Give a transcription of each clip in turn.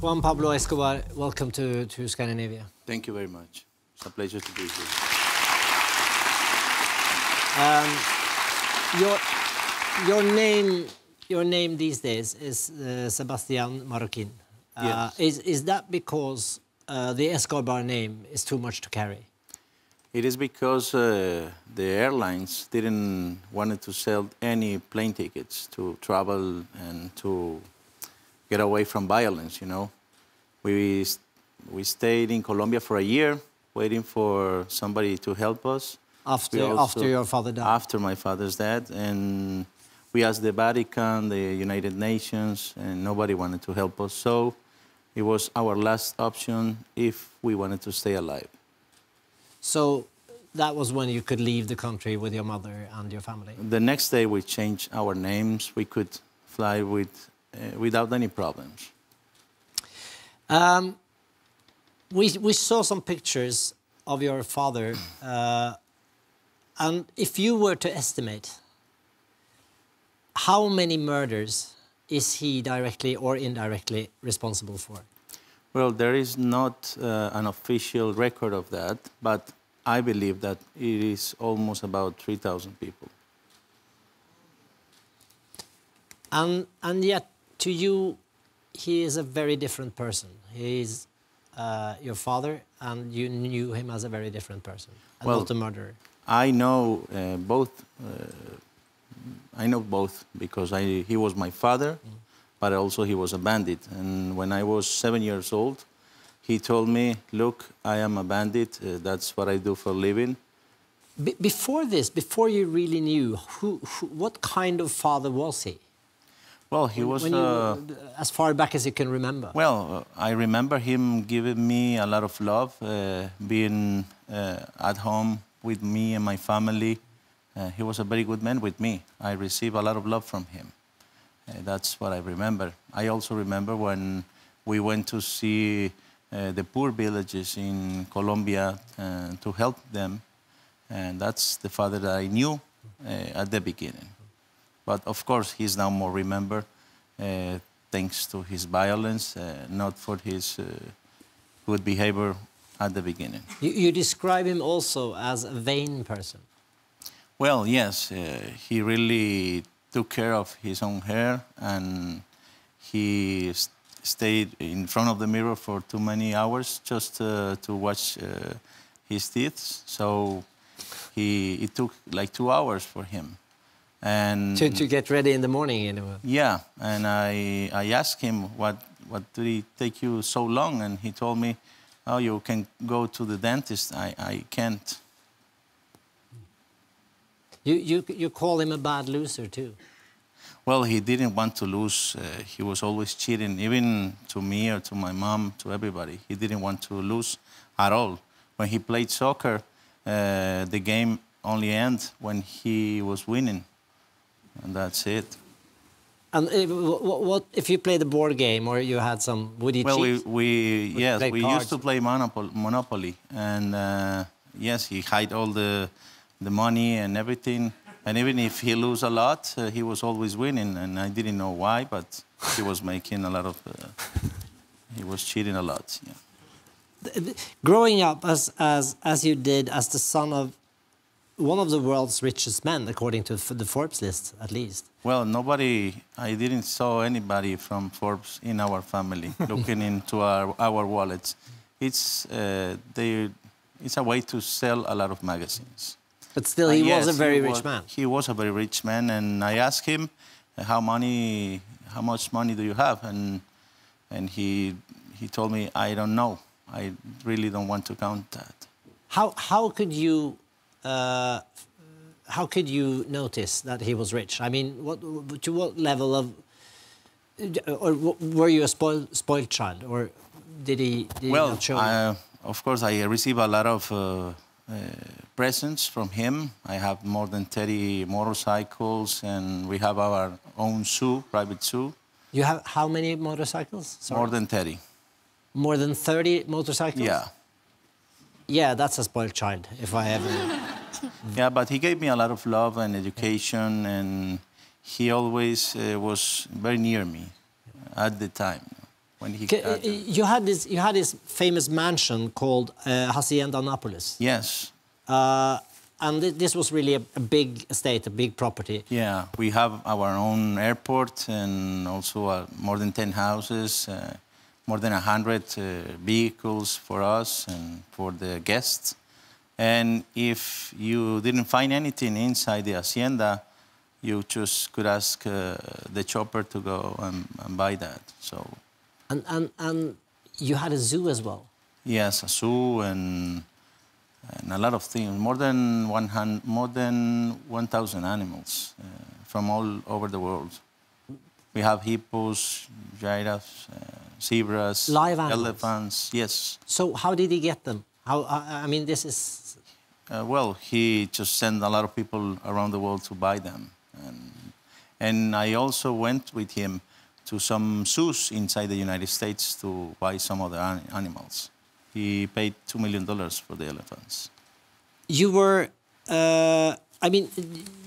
Juan Pablo Escobar, welcome to, to Scandinavia. Thank you very much. It's a pleasure to be here. Um, your, your name your name these days is uh, Sebastian Marroquin. Uh, yes. is, is that because uh, the Escobar name is too much to carry? It is because uh, the airlines didn't wanted to sell any plane tickets to travel and to get away from violence, you know. We, we stayed in Colombia for a year waiting for somebody to help us. After, also, after your father died? After my father's death. And we asked the Vatican, the United Nations, and nobody wanted to help us. So it was our last option if we wanted to stay alive. So that was when you could leave the country with your mother and your family? The next day we changed our names. We could fly with uh, without any problems? Um, we, we saw some pictures of your father. Uh, and if you were to estimate how many murders is he directly or indirectly responsible for? Well, there is not uh, an official record of that, but I believe that it is almost about 3,000 people. And, and yet, to you, he is a very different person. He is uh, your father, and you knew him as a very different person, well, not a murderer. I know uh, both. Uh, I know both because I, he was my father, mm. but also he was a bandit. And when I was seven years old, he told me, "Look, I am a bandit. Uh, that's what I do for a living." Be before this, before you really knew who, who, what kind of father was he? Well, he when, was. When you, uh, uh, as far back as you can remember. Well, uh, I remember him giving me a lot of love, being at home with me and my family. he was a very good man with me. I received a lot of love from him. that's what I remember. I also remember when we went to see uh, the poor villages in Colombia uh, to help them. And that's the father that I knew uh, at the beginning. But of course, he's now more remembered uh, thanks to his violence, uh, not for his uh, good behavior at the beginning. You, you, describe him also as a vain person. Well, yes, uh, he really took care of his own hair and he st stayed in front of the mirror for too many hours just uh, to watch his teeth. So he, it took like two hours for him. And to, to get ready in the morning, you know. Yeah, and I I asked him what what did it take you so long, and he told me, oh, you can go to the dentist. I I can't. You you you call him a bad loser too. Well, he didn't want to lose. Uh, he was always cheating, even to me or to my mom, to everybody. He didn't want to lose at all. When he played soccer, uh, the game only ends when he was winning and that's it. And what, what, if you played a board game or you had some? woody? well, we, we yes, we cards? used to play Monopoly, Monopoly and uh, yes, he hide all the the money and everything. And even if he lose a lot, uh, he was always winning, and I didn't know why, but he was making a lot of. Uh, he was cheating a lot. Yeah. Growing up as as as you did as the son of one of the world's richest men, according to the Forbes list, at least. Well, nobody, I didn't saw anybody from Forbes in our family looking into our, our wallets. It's, uh, they, it's a way to sell a lot of magazines. But still, he was a very rich was, man. He was a very rich man, and I asked him, "How money? How much money do you have?" And and he he told me, "I don't know. I really don't want to count that." How how could you uh, how could you notice that he was rich? I mean, what to what level of or were you a spoiled, spoiled child, or did he? Did well, he I, uh, of course, I receive a lot of uh, uh, presents from him. I have more than 30 motorcycles, and we have our own zoo, private zoo. You have how many motorcycles? Sorry. More than 30. More than 30 motorcycles? Yeah. Yeah, that's a spoiled child, if I ever. Mm-hmm. yeah, but he gave me a lot of love and education, and he always uh, was very near me at the time. When he C uh, you had this, you had this famous mansion called uh, Hacienda Napolis. Yes. Uh, and th this was really a, a, big estate, a big property. Yeah, we have our own airport and also uh, more than ten houses, more than hundred vehicles for us and for the guests. And if you didn't find anything inside the hacienda, you just could ask uh, the chopper to go and, and, buy that. So. And, and, and you had a zoo as well? Yes, a zoo and, and a lot of things. More than 100, more than 1,000 animals uh, from all over the world. We have hippos, giraffes, uh, zebras, elephants. Yes. So how did he get them? How, I mean, this is uh, well, he just sent a lot of people around the world to buy them. And, and I also went with him to some zoos inside the United States to buy some other an animals. He paid $2 million for the elephants. You were, uh, I mean,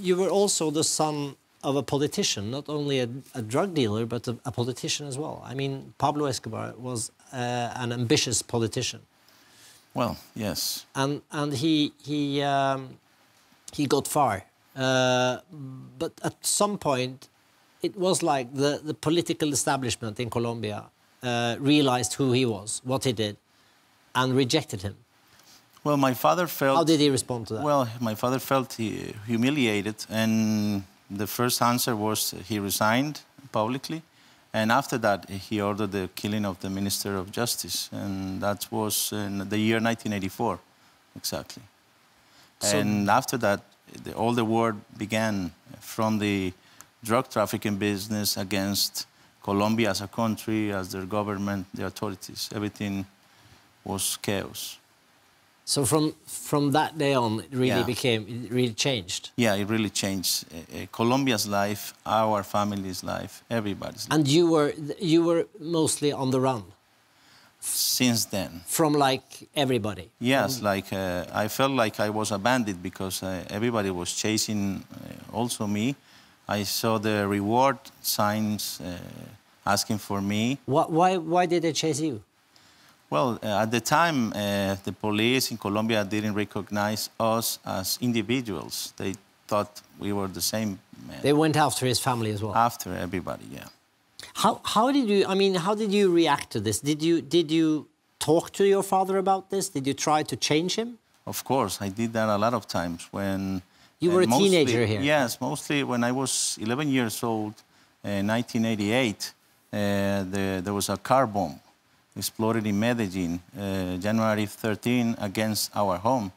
you were also the son of a politician, not only a, a drug dealer, but a, a, politician as well. I mean, Pablo Escobar was uh, an ambitious politician. Well, yes. And and he he um, he got far, uh, but at some point, it was like the the political establishment in Colombia uh, realized who he was, what he did, and rejected him. Well, my father felt. How did he respond to that? Well, my father felt he, humiliated, and the first answer was he resigned publicly. And after that, he ordered the killing of the Minister of Justice, and that was in the year 1984, exactly. So and after that, the, all the war began from the drug trafficking business against Colombia as a country, as their government, the authorities. Everything was chaos. So from from that day on, it really yeah. became, it really changed. Yeah, it really changed uh, uh, Colombia's life, our family's life, everybody's. And life. you were you were mostly on the run. Since then. From like everybody. Yes, from... like uh, I felt like I was a bandit because uh, everybody was chasing, uh, also me. I saw the reward signs uh, asking for me. Why, why, why did they chase you? Well, uh, at the time, uh, the police in Colombia didn't recognize us as individuals. They thought we were the same man. Uh, they went after his family as well. After everybody, yeah. How how did you? I mean, how did you react to this? Did you did you talk to your father about this? Did you try to change him? Of course, I did that a lot of times when. You uh, were uh, a mostly, teenager here. Yes, mostly when I was 11 years old, in 1988. Uh, uh the, there was a car bomb exploded in Medellin, uh, January 13, against our home.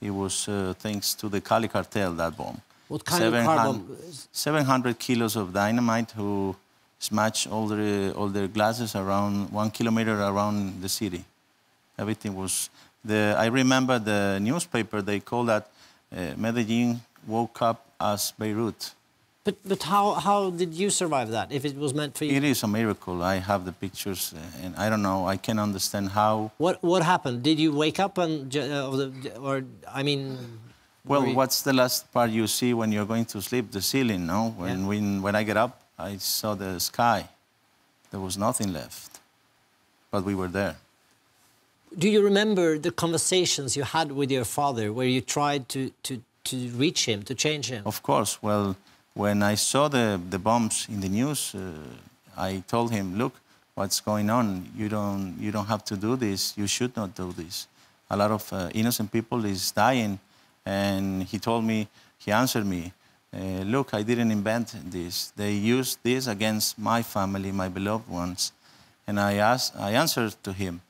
It was uh, thanks to the Cali cartel, that bomb. What kind 700, of car bomb? 700 kilos of dynamite who smashed all the all their glasses around one kilometer around the city. Everything was... The, I remember the newspaper, they called that uh, Medellin woke up as Beirut. But, but how, how did you survive that if it was meant for you? It is a miracle. I have the pictures, uh, and I don't know. I can understand how. What, what happened? Did you wake up and, uh, or I mean, well, you... what's the last part you see when you're going to sleep? The ceiling, no? When, yeah. when, when I get up, I saw the sky. There was nothing left. But we were there. Do you remember the conversations you had with your father where you tried to, to, to reach him, to change him? Of course. Well, when I saw the, the bombs in the news, uh, I told him, look, what's going on? You don't, you don't have to do this. You should not do this. A lot of uh, innocent people is dying. And he told me, he answered me, uh, look, I didn't invent this. They used this against my family, my beloved ones. And I, asked, I answered to him,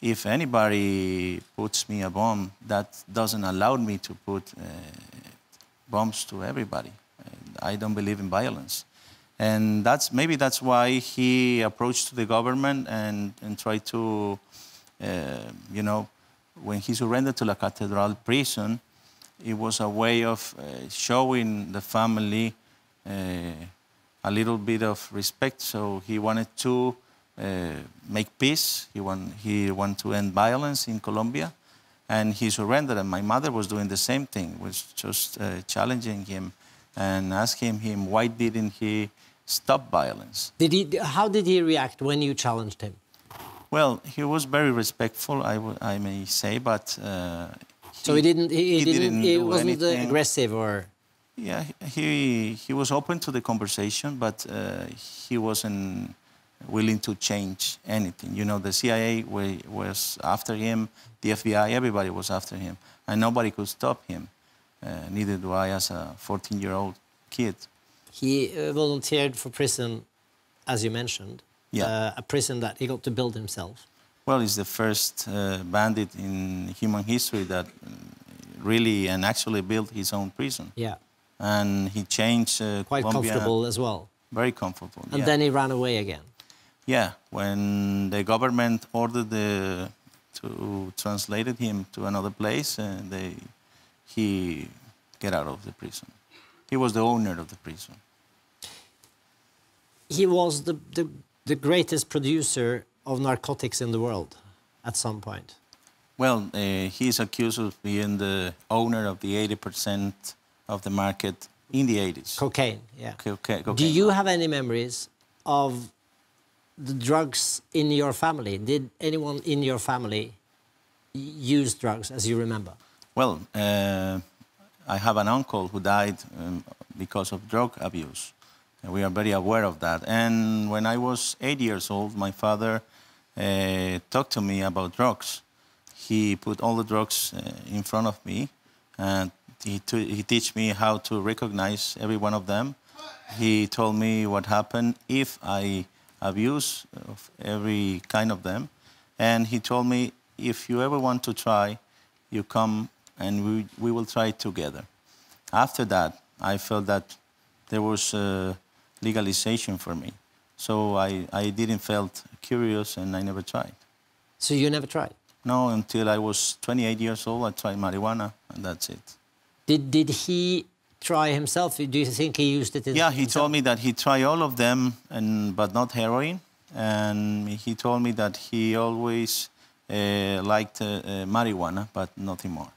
if anybody puts me a bomb, that doesn't allow me to put uh, bombs to everybody. I don't believe in violence. And that's, maybe that's why he approached the government and, and tried to, uh, you know, when he surrendered to La Catedral prison, it was a way of uh, showing the family uh, a little bit of respect. So he wanted to uh, make peace. He want, he wanted to end violence in Colombia, and he surrendered. And my mother was doing the same thing, was just uh, challenging him and asking him why didn't he stop violence. Did he, how did he react when you challenged him? Well, he was very respectful, I, I may say, but... Uh, he, so he didn't... He, he didn't, didn't wasn't anything. aggressive or... Yeah, he, he was open to the conversation, but uh, he wasn't willing to change anything. You know, the CIA was after him, the FBI, everybody was after him, and nobody could stop him. Uh, neither do I as a 14-year-old kid. He uh, volunteered for prison, as you mentioned. Yeah. Uh, a prison that he got to build himself. Well, he's the first bandit in human history that really and actually built his own prison. Yeah. And he changed. Uh, Quite Colombia. comfortable as well. Very comfortable. And yeah. then he ran away again. Yeah, when the government ordered the, to translated him to another place, uh, they he get out of the prison. He was the owner of the prison. He was the, the, the greatest producer of narcotics in the world at some point. Well, uh, he's accused of being the owner of the 80% of the market in the 80s. Cocaine, yeah. cocaine. Do you have any memories of the drugs in your family? Did anyone in your family use drugs as you remember? Well, uh, I have an uncle who died um, because of drug abuse. And we are very aware of that. And when I was eight years old, my father uh, talked to me about drugs. He put all the drugs uh, in front of me, and he, he teach me how to recognize every one of them. He told me what happened if I abuse of every kind of them. And he told me, if you ever want to try, you come and we, we will try it together. After that, I felt that there was legalization for me. So I, I didn't felt curious and I never tried. So you never tried? No, until I was 28 years old, I tried marijuana and that's it. Did, did he try himself? Do you think he used it? Yeah, he himself? told me that he tried all of them, and but not heroin. And he told me that he always uh, liked uh, uh, marijuana, but nothing more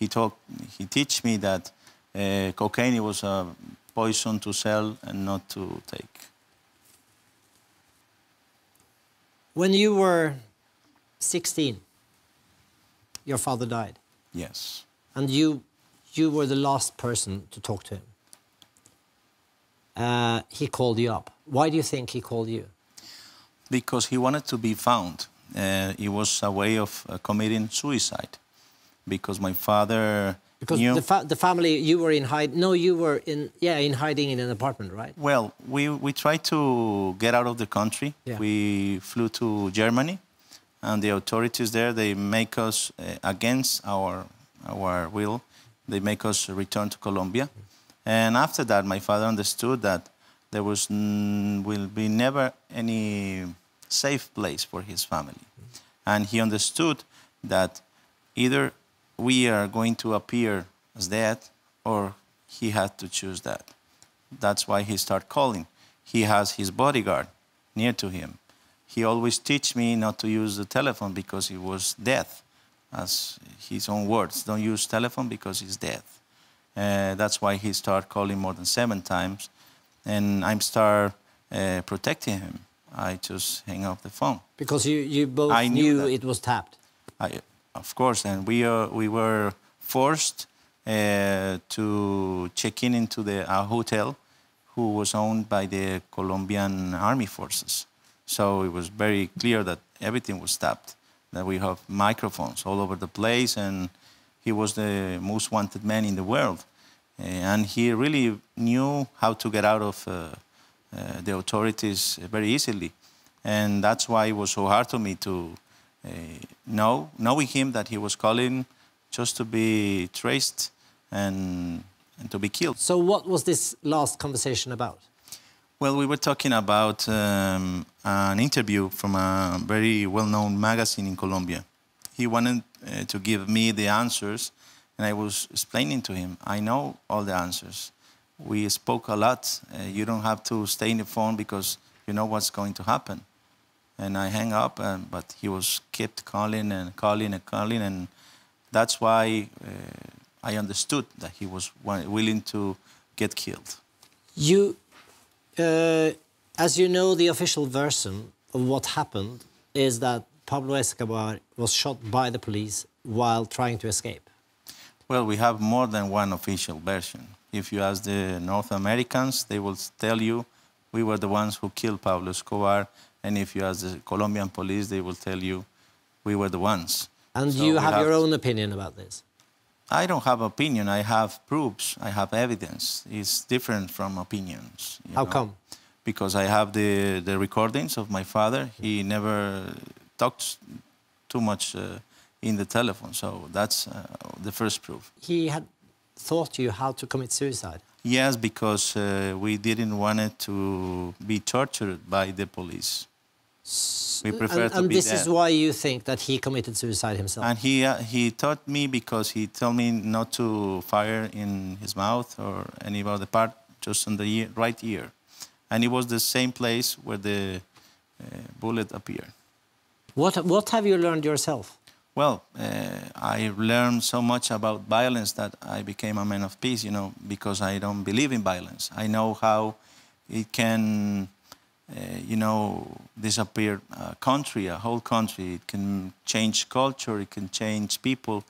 he taught, he teach me that uh, cocaine was a poison to sell and not to take. When you were 16, your father died. Yes. And you, you were the last person to talk to him. Uh, he called you up. Why do you think he called you? Because he wanted to be found. Uh, it was a way of uh, committing suicide because my father because knew... the, fa the family you were in hide no you were in yeah in hiding in an apartment right well we we tried to get out of the country yeah. we flew to germany and the authorities there they make us uh, against our our will they make us return to colombia and after that my father understood that there was will be never any safe place for his family and he understood that either we are going to appear as dead or he had to choose that. That's why he started calling. He has his bodyguard near to him. He always teach me not to use the telephone because it was death, as his own words. Don't use telephone because it's death. Uh, that's why he start calling more than seven times, and I'm start uh, protecting him. I just hang up the phone because you you both I knew, knew it was tapped. I, of course, and we, uh, we were forced uh, to check in into the a hotel who was owned by the Colombian army forces. So it was very clear that everything was stopped, that we have microphones all over the place, and he was the most wanted man in the world. Uh, and he really knew how to get out of uh, uh, the authorities very easily. And that's why it was so hard for me to uh, know, knowing him that he was calling just to be traced and, and to be killed. So what was this last conversation about? Well, we were talking about um, an interview from a very well-known magazine in Colombia. He wanted uh, to give me the answers, and I was explaining to him, I know all the answers. We spoke a lot. Uh, you don't have to stay in the phone because you know what's going to happen and I hang up. And, uh, but he was kept calling and calling and calling, and that's why uh, I understood that he was willing to get killed. You, uh, as you know, the official version of what happened is that Pablo Escobar was shot by the police while trying to escape. Well, we have more than one official version. If you ask the North Americans, they will tell you we were the ones who killed Pablo Escobar and if you ask the Colombian police, they will tell you we were the ones. And so you have, have, your own opinion about this? I don't have opinion. I have proofs. I have evidence. It's different from opinions. How know? come? Because I have the, the recordings of my father. He never talked too much uh, in the telephone. So that's uh, the first proof. He had taught you how to commit suicide? Yes, because uh, we didn't want it to be tortured by the police. We prefer and, to and be this is why you think that he committed suicide himself. And he uh, he taught me because he told me not to fire in his mouth or any other part, just on the right ear, and it was the same place where the uh, bullet appeared. What what have you learned yourself? Well, uh, I learned so much about violence that I became a man of peace. You know, because I don't believe in violence. I know how it can Eh, you know, disappear a uh, country, a whole country. It can change culture, it can change people.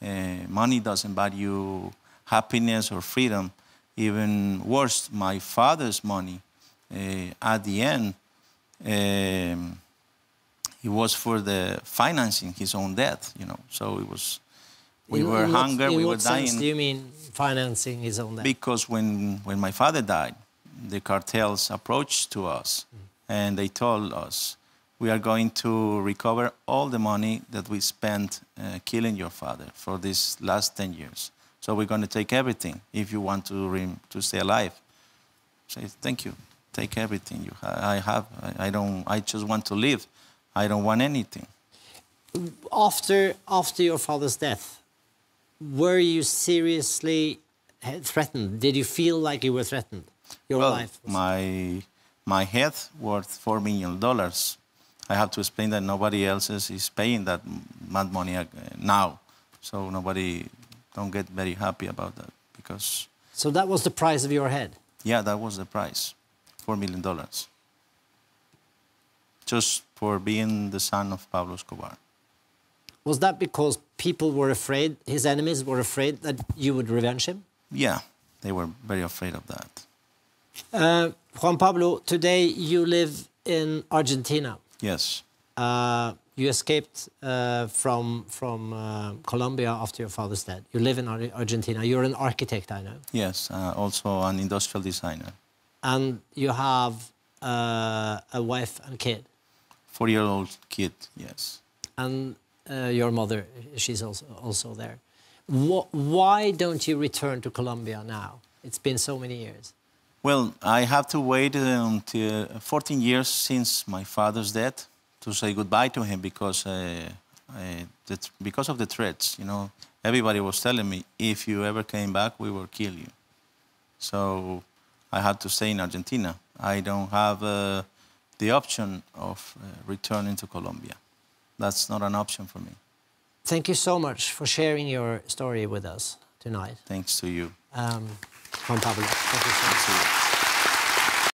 Eh, money doesn't buy you happiness or freedom. Even worse, my father's money eh, at the end. Um, it was for the financing his own death, you know. So it was, we in, were in hunger, what, we were dying. do you mean financing his own death? Because when, when my father died, the cartels approached to us and they told us, we are going to recover all the money that we spent uh, killing your father for these last 10 years. So we're going to take everything if you want to, to stay alive. Say, thank you. Take everything you ha I have. I, I, don't, I just want to live. I don't want anything. After, after your father's death, were you seriously threatened? Did you feel like you were threatened? your well, life? Was? My my head worth four million dollars. I have to explain that nobody else is, is paying that mad money uh, now, so nobody don't get very happy about that because. So that was the price of your head. Yeah, that was the price, four million dollars. Just for being the son of Pablo Escobar. Was that because people were afraid, his enemies were afraid that you would revenge him? Yeah, they were very afraid of that. Uh, Juan Pablo, today you live in Argentina. Yes. Uh, you escaped uh, from from uh, Colombia after your father's death. You live in Ar Argentina. You're an architect, I know. Yes, uh, also an industrial designer. And you have uh, a wife and kid. Four-year-old kid, yes. And your mother, she's also also there. Wh why don't you return to Colombia now? It's been so many years. Well, I have to wait until um, 14 years since my father's death to say goodbye to him because uh, I, uh, because of the threats. You know, everybody was telling me if you ever came back, we will kill you. So I had to stay in Argentina. I don't have uh, the option of uh, returning to Colombia. That's not an option for me. Thank you so much for sharing your story with us tonight. Thanks to you. Um, 欢迎各位。